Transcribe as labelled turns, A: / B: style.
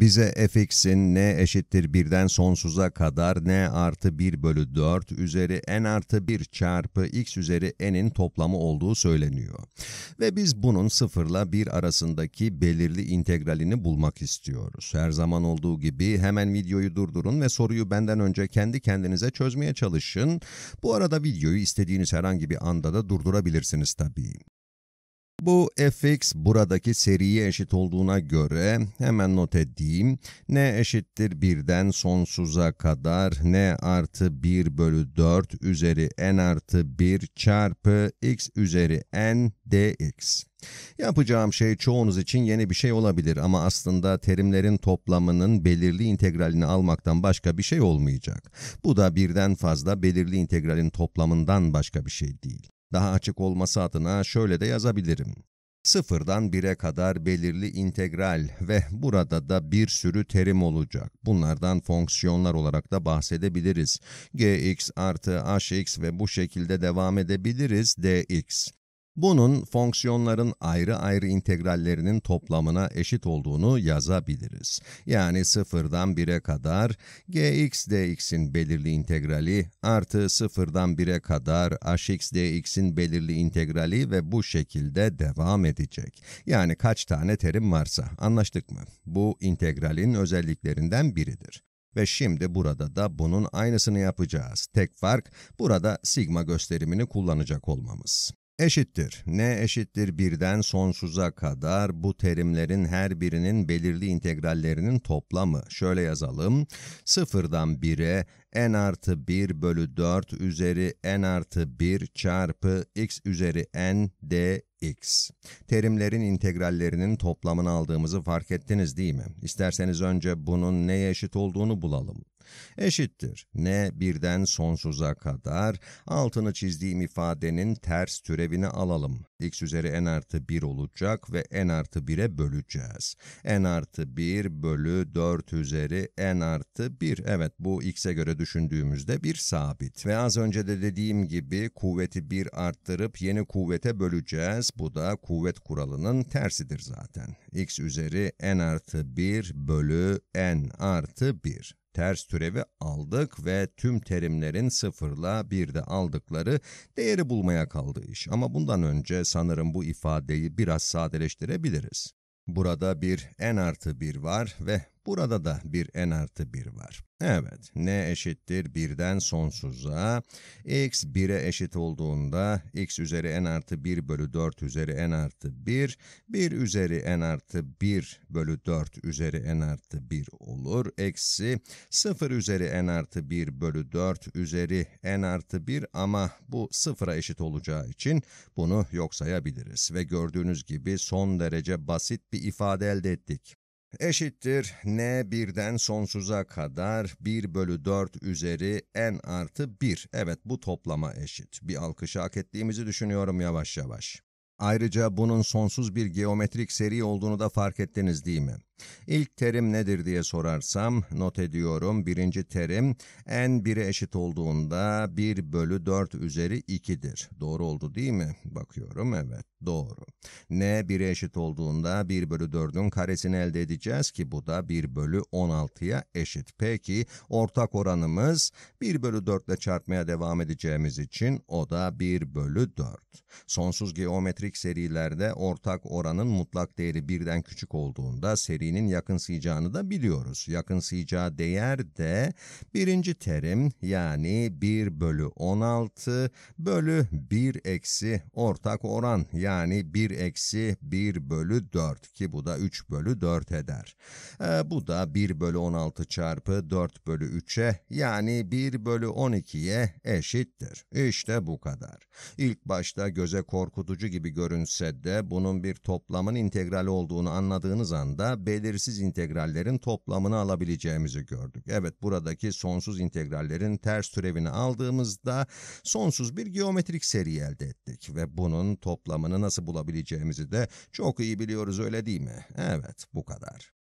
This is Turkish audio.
A: Bize fx'in n eşittir 1'den sonsuza kadar n artı 1 bölü 4 üzeri n artı 1 çarpı x üzeri n'in toplamı olduğu söyleniyor. Ve biz bunun 0 ile 1 arasındaki belirli integralini bulmak istiyoruz. Her zaman olduğu gibi hemen videoyu durdurun ve soruyu benden önce kendi kendinize çözmeye çalışın. Bu arada videoyu istediğiniz herhangi bir anda da durdurabilirsiniz tabii. Bu fx buradaki seriye eşit olduğuna göre hemen not edeyim. n eşittir 1'den sonsuza kadar n artı 1 bölü 4 üzeri n artı 1 çarpı x üzeri n dx. Yapacağım şey çoğunuz için yeni bir şey olabilir ama aslında terimlerin toplamının belirli integralini almaktan başka bir şey olmayacak. Bu da birden fazla belirli integralin toplamından başka bir şey değil. Daha açık olması adına şöyle de yazabilirim. Sıfırdan 1'e kadar belirli integral ve burada da bir sürü terim olacak. Bunlardan fonksiyonlar olarak da bahsedebiliriz. gx artı hx ve bu şekilde devam edebiliriz dx. Bunun fonksiyonların ayrı ayrı integrallerinin toplamına eşit olduğunu yazabiliriz. Yani sıfırdan 1'e kadar gx dx'in belirli integrali artı sıfırdan 1'e kadar hx dx'in belirli integrali ve bu şekilde devam edecek. Yani kaç tane terim varsa anlaştık mı? Bu integralin özelliklerinden biridir. Ve şimdi burada da bunun aynısını yapacağız. Tek fark burada sigma gösterimini kullanacak olmamız. Eşittir. Ne eşittir birden sonsuza kadar bu terimlerin her birinin belirli integrallerinin toplamı. Şöyle yazalım. Sıfırdan 1'e n artı 1 bölü 4 üzeri n artı 1 çarpı x üzeri n dx. Terimlerin integrallerinin toplamını aldığımızı fark ettiniz değil mi? İsterseniz önce bunun neye eşit olduğunu bulalım. Eşittir. N birden sonsuza kadar altını çizdiğim ifadenin ters türevini alalım. x üzeri n artı 1 olacak ve n artı 1'e böleceğiz. n artı 1 bölü 4 üzeri n artı 1. Evet bu x'e göre düşündüğümüzde bir sabit. Ve az önce de dediğim gibi kuvveti 1 arttırıp yeni kuvvete böleceğiz. Bu da kuvvet kuralının tersidir zaten. x üzeri n artı 1 bölü n artı 1 ters türevi aldık ve tüm terimlerin sıfırla bir de aldıkları değeri bulmaya kaldı iş. Ama bundan önce sanırım bu ifadeyi biraz sadeleştirebiliriz. Burada bir n artı 1 var ve Burada da bir n artı 1 var. Evet, n eşittir 1'den sonsuza, x 1'e eşit olduğunda x üzeri n artı 1 bölü 4 üzeri n artı 1, 1 üzeri n artı 1 bölü 4 üzeri n artı 1 olur. Eksi 0 üzeri n artı 1 bölü 4 üzeri n artı 1 ama bu sıfıra eşit olacağı için bunu yok sayabiliriz. Ve gördüğünüz gibi son derece basit bir ifade elde ettik eşittir n birden sonsuza kadar 1 bölü 4 üzeri n artı 1. Evet bu toplama eşit. Bir alkışı hak ettiğimizi düşünüyorum yavaş yavaş. Ayrıca bunun sonsuz bir geometrik seri olduğunu da fark ettiniz değil mi? İlk terim nedir diye sorarsam not ediyorum. Birinci terim n 1'e eşit olduğunda 1 bölü 4 üzeri 2'dir. Doğru oldu değil mi? Bakıyorum evet doğru. n 1'e eşit olduğunda 1 bölü 4'ün karesini elde edeceğiz ki bu da 1 bölü 16'ya eşit. Peki ortak oranımız 1 bölü 4 ile çarpmaya devam edeceğimiz için o da 1 bölü 4. Sonsuz geometrik serilerde ortak oranın mutlak değeri birden küçük olduğunda seri değerinin yakınsayacağını da biliyoruz. Yakınsayacağı değer de birinci terim yani 1 bölü 16 bölü 1 eksi ortak oran yani 1 eksi 1 bölü 4 ki bu da 3 bölü 4 eder. E, bu da 1 bölü 16 çarpı 4 bölü 3'e yani 1 bölü 12'ye eşittir. İşte bu kadar. İlk başta göze korkutucu gibi görünse de bunun bir toplamın integrali olduğunu anladığınız anda belirsiz integrallerin toplamını alabileceğimizi gördük. Evet buradaki sonsuz integrallerin ters türevini aldığımızda sonsuz bir geometrik seri elde ettik ve bunun toplamını nasıl bulabileceğimizi de çok iyi biliyoruz öyle değil mi? Evet bu kadar.